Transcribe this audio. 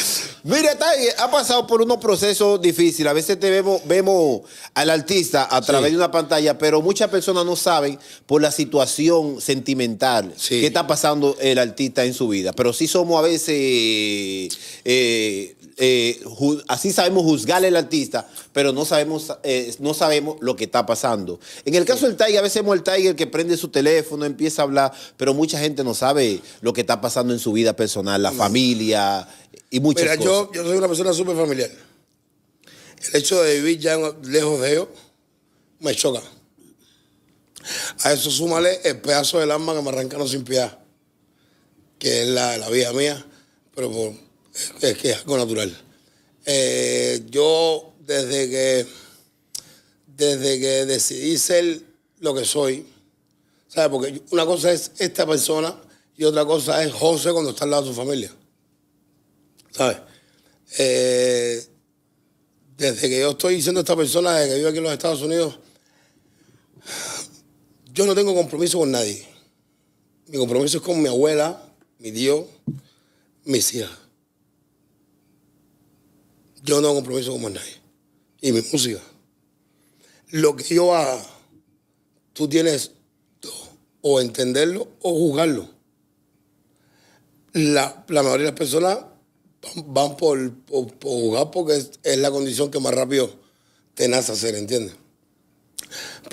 Pues. Mira, ha pasado por unos procesos difíciles. A veces te vemos, al artista a través de una pantalla, pero muchas personas no saben por la situación sentimental que está pasando el artista en su vida. Pero sí somos a veces eh, eh, así sabemos juzgar al artista, pero no sabemos, eh, no sabemos lo que está pasando. En el caso del Tiger, a veces vemos el Tiger que prende su teléfono, empieza a hablar, pero mucha gente no sabe lo que está pasando en su vida personal, la mm. familia y muchas Mira, Yo, soy una persona súper familiar. El hecho de vivir ya lejos de ellos me choca. A eso súmale el pedazo del alma que me arrancaron sin piedad, que es la, la vida mía, pero es que es algo natural. Eh, yo desde que, desde que decidí ser lo que soy, ¿sabes? Porque una cosa es esta persona y otra cosa es José cuando está al lado de su familia. ¿Sabes? Eh, desde que yo estoy siendo esta persona, desde que vivo aquí en los Estados Unidos, yo no tengo compromiso con nadie. Mi compromiso es con mi abuela, mi tío, mis hijas yo no hago compromiso con más nadie. Y mi música. Lo que yo hago, tú tienes o entenderlo o juzgarlo. La, mayoría de las personas van, por, por, jugar porque es, la condición que más rápido te nace hacer, ¿entiendes?